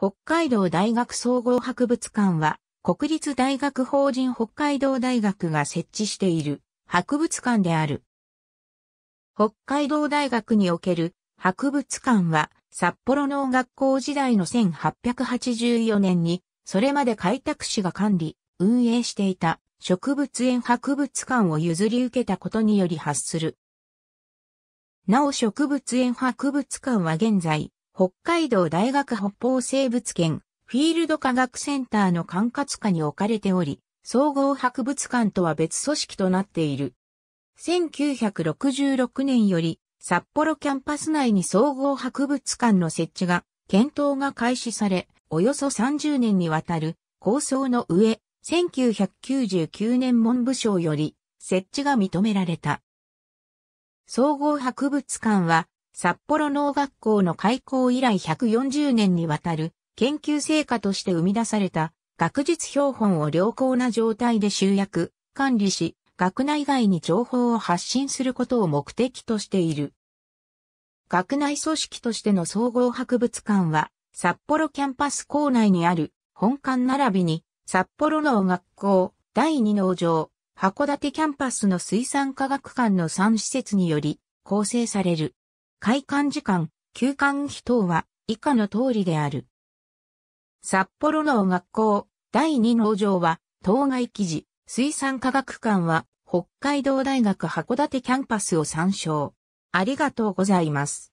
北海道大学総合博物館は、国立大学法人北海道大学が設置している博物館である。北海道大学における博物館は、札幌農学校時代の1884年に、それまで開拓士が管理、運営していた植物園博物館を譲り受けたことにより発する。なお植物園博物館は現在、北海道大学北方生物圏フィールド科学センターの管轄下に置かれており、総合博物館とは別組織となっている。1966年より札幌キャンパス内に総合博物館の設置が検討が開始され、およそ30年にわたる構想の上、1999年文部省より設置が認められた。総合博物館は札幌農学校の開校以来140年にわたる研究成果として生み出された学術標本を良好な状態で集約、管理し、学内外に情報を発信することを目的としている。学内組織としての総合博物館は、札幌キャンパス構内にある本館並びに、札幌農学校第二農場、函館キャンパスの水産科学館の3施設により構成される。開館時間、休館費等は以下の通りである。札幌農学校第二農場は当該記事、水産科学館は北海道大学函館キャンパスを参照。ありがとうございます。